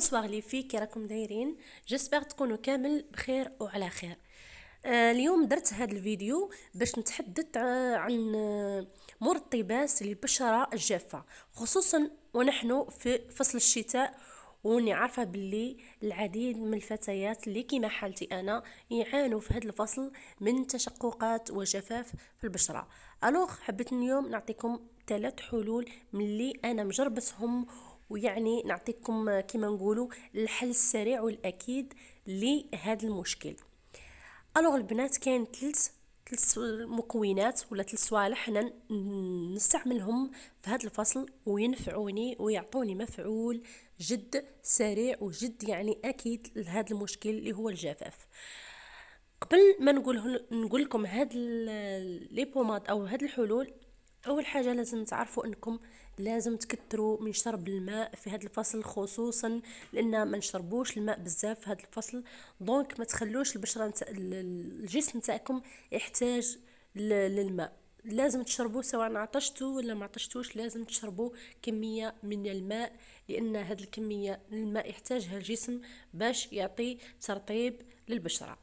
بونسوار لي في كي راكم دايرين جيسبر تكونوا كامل بخير وعلى خير آه اليوم درت هذا الفيديو باش نتحدث عن آه، مرطبات للبشره الجافه خصوصا ونحن في فصل الشتاء واني عارفه باللي العديد من الفتيات اللي كيما حالتي انا يعانوا في هذا الفصل من تشققات وجفاف في البشره الوغ حبيت اليوم نعطيكم ثلاث حلول من اللي انا مجربتهم ويعني نعطيكم كما نقولوا الحل السريع والاكيد لهذا المشكل الوغ البنات كاين ثلاث ثلاث مكونات ولا ثلاث صوالح حنا نستعملهم في هذا الفصل وينفعوني ويعطوني مفعول جد سريع وجد يعني اكيد لهذا المشكل اللي هو الجفاف قبل ما نقول نقول لكم هاد لي بوماد او هاد الحلول اول حاجه لازم تعرفوا انكم لازم تكثروا من شرب الماء في هذا الفصل خصوصا لان ما نشربوش الماء بزاف في هذا الفصل دونك ما تخلوش البشره نت... الجسم تاعكم يحتاج للماء لازم تشربوا سواء عطشتوا ولا ما عطشتوش لازم تشربوا كمية من الماء لأن هذه الكمية الماء يحتاجها الجسم باش يعطي ترطيب للبشرة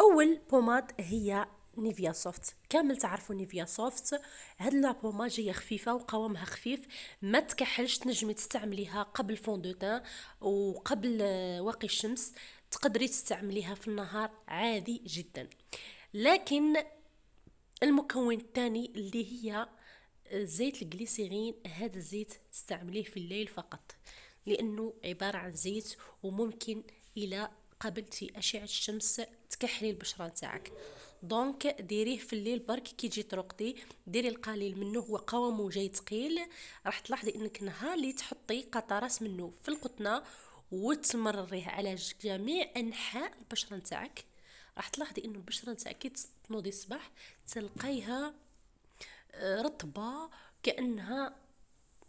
أول بوماد هي نيفيا سوفت كامل تعرفوا نيفيا سوفت هاد لابوماج هي خفيفه وقوامها خفيف ما تكحلش تنجمي تستعمليها قبل فون دو تان وقبل آه، واقي الشمس تقدري تستعمليها في النهار عادي جدا لكن المكون الثاني اللي هي آه، زيت الجليسيرين هذا الزيت تستعمليه في الليل فقط لانه عباره عن زيت وممكن الى قبلتي اشعه الشمس تكحلي البشره نتاعك دونك ديريه في الليل برك كي تجي ترقدي ديري القليل منه هو قوامه جاي ثقيل راح تلاحظي انك نهار تحطي قطرات منه في القطنه وتمرريه على جميع انحاء البشره نتاعك راح تلاحظي انه البشره نتاعك كي تنوضي الصباح تلقايها آه، رطبه كانها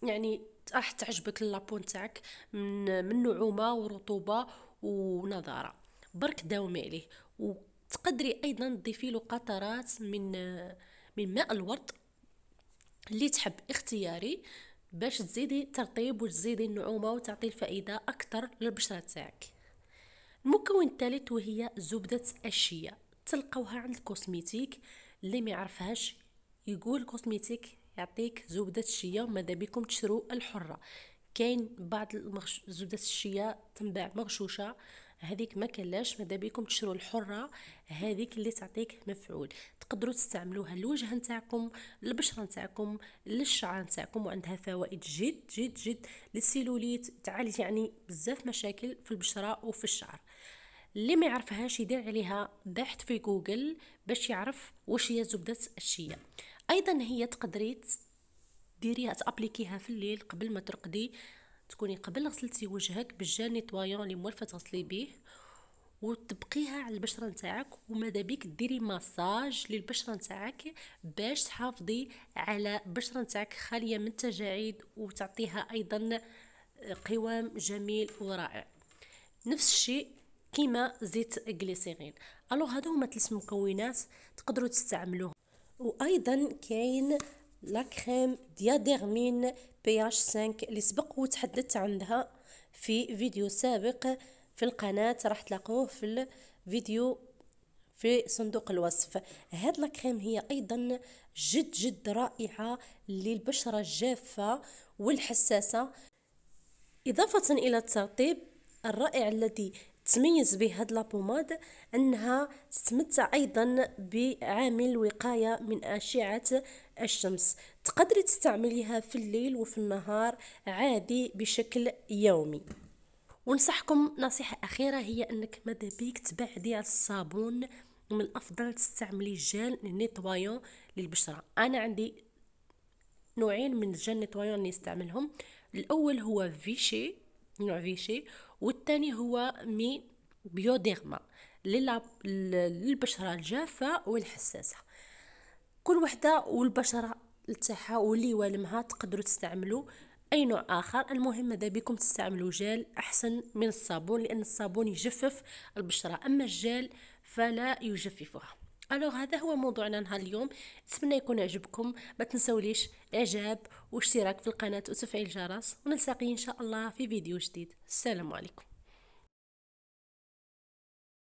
يعني راح تعجبك لابو نتاعك من من نعومه ورطوبه ونضاره برك داومي عليه تقدري ايضا تضيفي له قطرات من من ماء الورد اللي تحب اختياري باش تزيدي الترطيب وتزيدي النعومه وتعطي الفائده اكثر للبشره تاعك المكون الثالث وهي زبده الشيا تلقاوها عند الكوسميتيك اللي ما يعرفهاش يقول كوسميتيك يعطيك زبده الشيا ماذا بكم تشرو الحره كاين بعض المغش... زبده الشيا تنباع مغشوشه هذيك ما كلاش ماذا بيكم تشرو الحره هذيك اللي تعطيك مفعول تقدروا تستعملوها للوجه نتاعكم البشره نتاعكم للشعر نتاعكم وعندها فوائد جد جد جد للسيلوليت تعالج يعني بزاف مشاكل في البشره وفي الشعر اللي ما يعرفهاش يدير عليها بحث في جوجل باش يعرف واش هي زبده الشيا ايضا هي تقدري ديريها تابليكيها في الليل قبل ما ترقدي تكوني قبل غسلتي وجهك بالجل نيتوايون اللي موالفه تغسلي بيه وتبقيها على البشره نتاعك وماذا بيك ديري مساج للبشره نتاعك باش تحافظي على البشره نتاعك خاليه من التجاعيد وتعطيها ايضا آه، قوام جميل ورائع نفس الشيء كيما زيت الجليسيرين الو هادو هما ثلاث مكونات تقدروا تستعملوهم وايضا كاين لا كريم ديادرمين بي اش 5 اللي سبق وتحدثت عندها في فيديو سابق في القناة راح تلاقوه في الفيديو في صندوق الوصف هاد لاكريم هي ايضا جد جد رائعة للبشرة الجافة والحساسة إضافة إلى الترطيب الرائع الذي تميز به هاد لابوماد انها تتمتع ايضا بعامل وقايه من اشعه الشمس تقدري تستعمليها في الليل وفي النهار عادي بشكل يومي ونصحكم نصيحه اخيره هي انك ماذا بيك تبعدي على الصابون من الافضل تستعملي جل نيتوايون للبشره انا عندي نوعين من الجل نيتوايون نستعملهم الاول هو فيشي نوع فيشي والثاني هو مي بيوديرما للبشره الجافه والحساسه كل وحده والبشره تاعها واللي والمها تقدروا تستعملوا اي نوع اخر المهم ماذا بكم تستعملوا جيل احسن من الصابون لان الصابون يجفف البشره اما الجيل فلا يجففها الوغ هذا هو موضوعنا نهار اليوم نتمنى يكون عجبكم ما تنساوليش اعجاب واشتراك في القناه وتفعيل الجرس ونلتقي ان شاء الله في فيديو جديد السلام عليكم